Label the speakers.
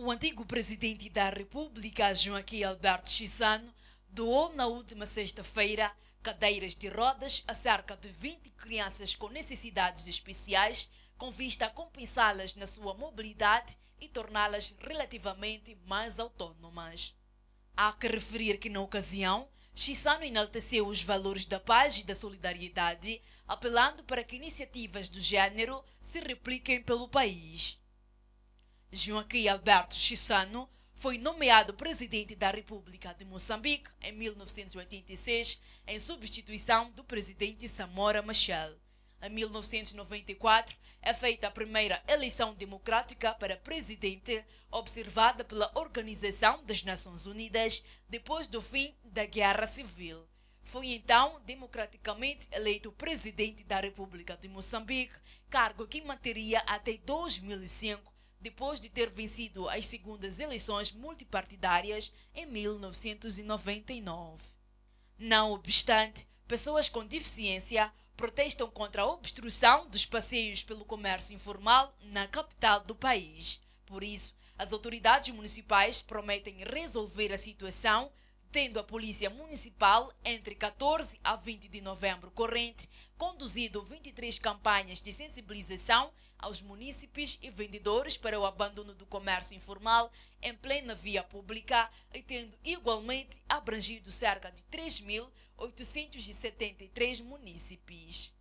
Speaker 1: O antigo presidente da República, Joaquim Alberto Chissano, doou na última sexta-feira cadeiras de rodas a cerca de 20 crianças com necessidades especiais, com vista a compensá-las na sua mobilidade e torná-las relativamente mais autónomas. Há que referir que, na ocasião, Chissano enalteceu os valores da paz e da solidariedade, apelando para que iniciativas do género se repliquem pelo país. João Alberto Chissano foi nomeado presidente da República de Moçambique em 1986, em substituição do presidente Samora Machel. Em 1994, é feita a primeira eleição democrática para presidente, observada pela Organização das Nações Unidas depois do fim da Guerra Civil. Foi então democraticamente eleito presidente da República de Moçambique, cargo que manteria até 2005, depois de ter vencido as segundas eleições multipartidárias em 1999. Não obstante, pessoas com deficiência protestam contra a obstrução dos passeios pelo comércio informal na capital do país. Por isso, as autoridades municipais prometem resolver a situação tendo a Polícia Municipal, entre 14 a 20 de novembro corrente, conduzido 23 campanhas de sensibilização aos munícipes e vendedores para o abandono do comércio informal em plena via pública e tendo igualmente abrangido cerca de 3.873 munícipes.